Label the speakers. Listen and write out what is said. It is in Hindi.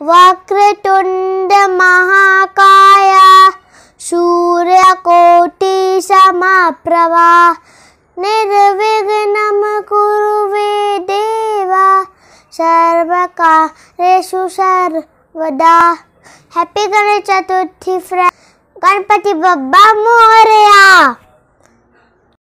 Speaker 1: वक्रतुंड महाकाय सूर्यकोटिसमप्रभा निर्विघ्नं कुरु वे देवा सर्वकारेषु सर्वदा हैप्पी गणेश चतुर्थी फ्रेंड गणपति बब्बा मोरया